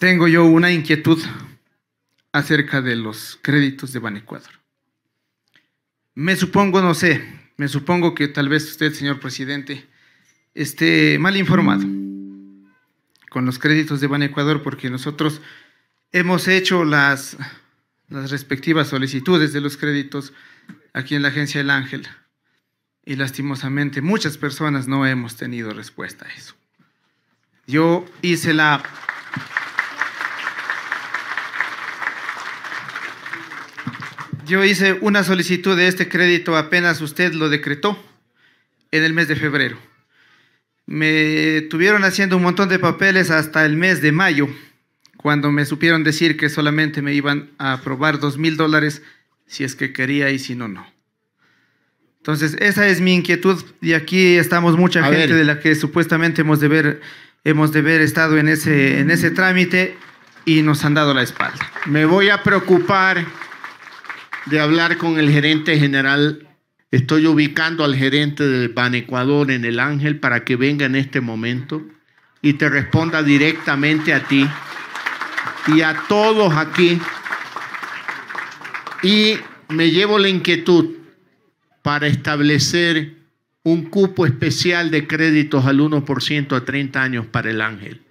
tengo yo una inquietud acerca de los créditos de Ecuador. Me supongo, no sé, me supongo que tal vez usted, señor presidente, esté mal informado con los créditos de Ecuador, porque nosotros hemos hecho las, las respectivas solicitudes de los créditos aquí en la agencia del Ángel y lastimosamente muchas personas no hemos tenido respuesta a eso. Yo hice la Yo hice una solicitud de este crédito apenas usted lo decretó en el mes de febrero. Me tuvieron haciendo un montón de papeles hasta el mes de mayo, cuando me supieron decir que solamente me iban a aprobar dos mil dólares si es que quería y si no, no. Entonces, esa es mi inquietud y aquí estamos mucha gente de la que supuestamente hemos de, ver, hemos de haber estado en ese, en ese trámite y nos han dado la espalda. Me voy a preocupar de hablar con el gerente general. Estoy ubicando al gerente del Ban Ecuador en el Ángel para que venga en este momento y te responda directamente a ti y a todos aquí. Y me llevo la inquietud para establecer un cupo especial de créditos al 1% a 30 años para el Ángel.